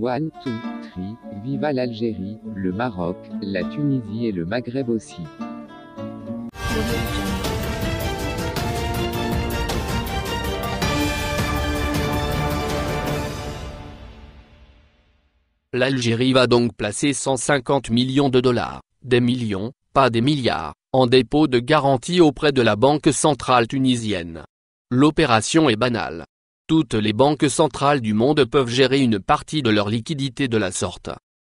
One, two, three, viva l'Algérie, le Maroc, la Tunisie et le Maghreb aussi. L'Algérie va donc placer 150 millions de dollars, des millions, pas des milliards, en dépôt de garantie auprès de la Banque centrale tunisienne. L'opération est banale, toutes les banques centrales du monde peuvent gérer une partie de leur liquidité de la sorte.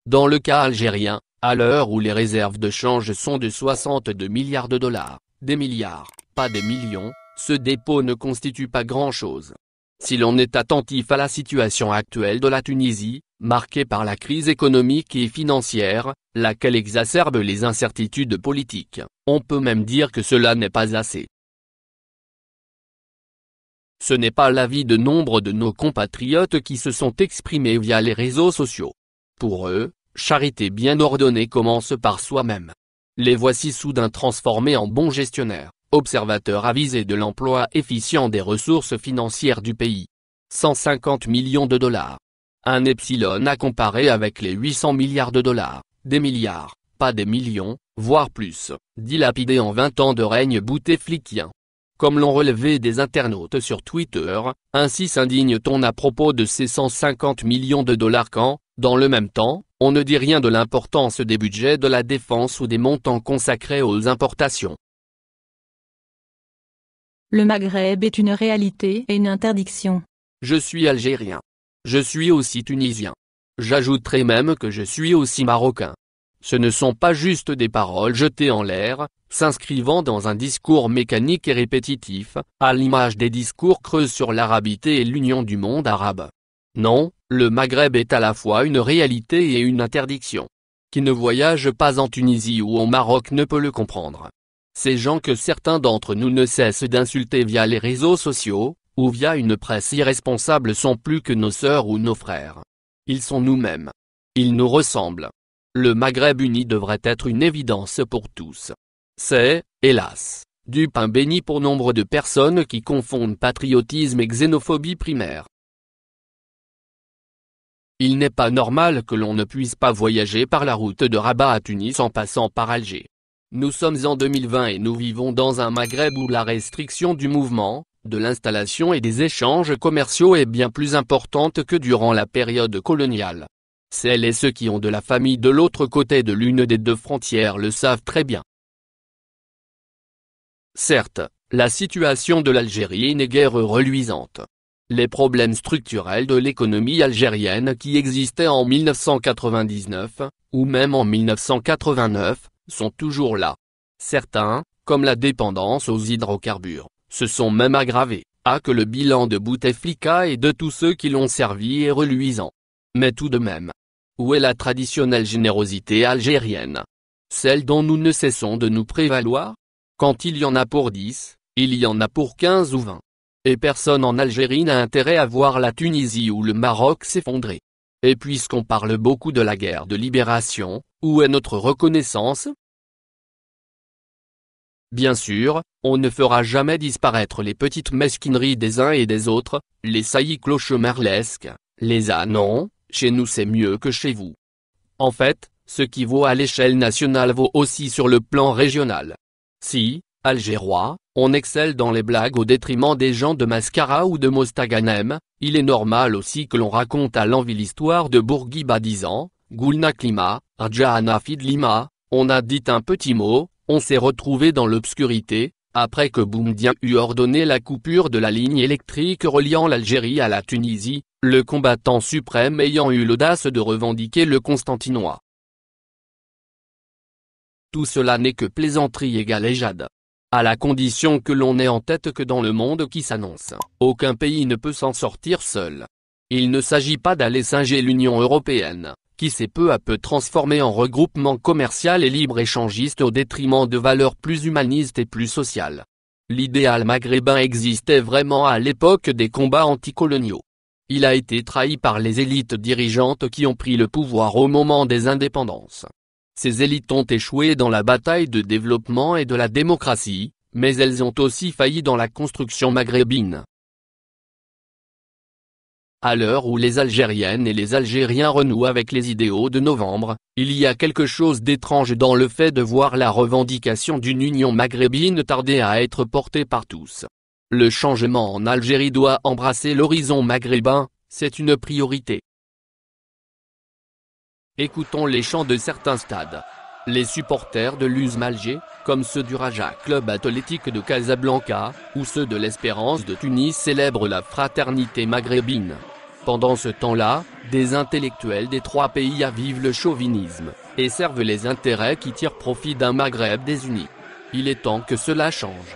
Dans le cas algérien, à l'heure où les réserves de change sont de 62 milliards de dollars, des milliards, pas des millions, ce dépôt ne constitue pas grand-chose. Si l'on est attentif à la situation actuelle de la Tunisie, marquée par la crise économique et financière, laquelle exacerbe les incertitudes politiques, on peut même dire que cela n'est pas assez. Ce n'est pas l'avis de nombre de nos compatriotes qui se sont exprimés via les réseaux sociaux. Pour eux, charité bien ordonnée commence par soi-même. Les voici soudain transformés en bons gestionnaires, observateurs avisés de l'emploi efficient des ressources financières du pays. 150 millions de dollars. Un epsilon à comparer avec les 800 milliards de dollars, des milliards, pas des millions, voire plus, dilapidés en 20 ans de règne boutéfliquien comme l'ont relevé des internautes sur Twitter, ainsi s'indigne-t-on à propos de ces 150 millions de dollars quand, dans le même temps, on ne dit rien de l'importance des budgets de la défense ou des montants consacrés aux importations. Le Maghreb est une réalité et une interdiction. Je suis algérien. Je suis aussi tunisien. J'ajouterai même que je suis aussi marocain. Ce ne sont pas juste des paroles jetées en l'air, s'inscrivant dans un discours mécanique et répétitif, à l'image des discours creux sur l'arabité et l'union du monde arabe. Non, le Maghreb est à la fois une réalité et une interdiction. Qui ne voyage pas en Tunisie ou au Maroc ne peut le comprendre. Ces gens que certains d'entre nous ne cessent d'insulter via les réseaux sociaux, ou via une presse irresponsable sont plus que nos sœurs ou nos frères. Ils sont nous-mêmes. Ils nous ressemblent. Le Maghreb uni devrait être une évidence pour tous. C'est, hélas, du pain béni pour nombre de personnes qui confondent patriotisme et xénophobie primaire. Il n'est pas normal que l'on ne puisse pas voyager par la route de Rabat à Tunis en passant par Alger. Nous sommes en 2020 et nous vivons dans un Maghreb où la restriction du mouvement, de l'installation et des échanges commerciaux est bien plus importante que durant la période coloniale. Celles et ceux qui ont de la famille de l'autre côté de l'une des deux frontières le savent très bien. Certes, la situation de l'Algérie n'est guère reluisante. Les problèmes structurels de l'économie algérienne qui existaient en 1999, ou même en 1989, sont toujours là. Certains, comme la dépendance aux hydrocarbures, se sont même aggravés, à que le bilan de Bouteflika et de tous ceux qui l'ont servi est reluisant. Mais tout de même, où est la traditionnelle générosité algérienne Celle dont nous ne cessons de nous prévaloir Quand il y en a pour 10, il y en a pour 15 ou 20. Et personne en Algérie n'a intérêt à voir la Tunisie ou le Maroc s'effondrer. Et puisqu'on parle beaucoup de la guerre de libération, où est notre reconnaissance Bien sûr, on ne fera jamais disparaître les petites mesquineries des uns et des autres, les saillies clochemerlesques, les anons chez nous c'est mieux que chez vous. En fait, ce qui vaut à l'échelle nationale vaut aussi sur le plan régional. Si, Algérois, on excelle dans les blagues au détriment des gens de Mascara ou de Mostaganem, il est normal aussi que l'on raconte à l'envie l'histoire de Bourguiba disant, Goulna Klima, fid Fidlima, on a dit un petit mot, on s'est retrouvé dans l'obscurité, après que Boumdien eut ordonné la coupure de la ligne électrique reliant l'Algérie à la Tunisie, le combattant suprême ayant eu l'audace de revendiquer le Constantinois. Tout cela n'est que plaisanterie et galéjade. À la condition que l'on ait en tête que dans le monde qui s'annonce, aucun pays ne peut s'en sortir seul. Il ne s'agit pas d'aller singer l'Union européenne, qui s'est peu à peu transformée en regroupement commercial et libre-échangiste au détriment de valeurs plus humanistes et plus sociales. L'idéal maghrébin existait vraiment à l'époque des combats anticoloniaux. Il a été trahi par les élites dirigeantes qui ont pris le pouvoir au moment des indépendances. Ces élites ont échoué dans la bataille de développement et de la démocratie, mais elles ont aussi failli dans la construction maghrébine. À l'heure où les Algériennes et les Algériens renouent avec les idéaux de novembre, il y a quelque chose d'étrange dans le fait de voir la revendication d'une union maghrébine tarder à être portée par tous. Le changement en Algérie doit embrasser l'horizon maghrébin, c'est une priorité. Écoutons les chants de certains stades. Les supporters de l'USM Alger, comme ceux du Raja Club Athlétique de Casablanca, ou ceux de l'Espérance de Tunis célèbrent la fraternité maghrébine. Pendant ce temps-là, des intellectuels des trois pays avivent le chauvinisme, et servent les intérêts qui tirent profit d'un Maghreb désuni. Il est temps que cela change.